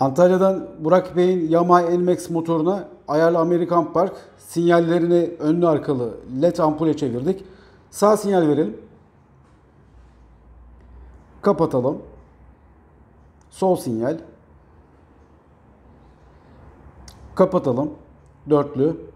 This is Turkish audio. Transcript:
Antalya'dan Burak Bey'in Yamaha NMAX motoruna ayarlı Amerikan Park sinyallerini önlü arkalı led ampule çevirdik. Sağ sinyal verelim. Kapatalım. Sol sinyal. Kapatalım. Dörtlü.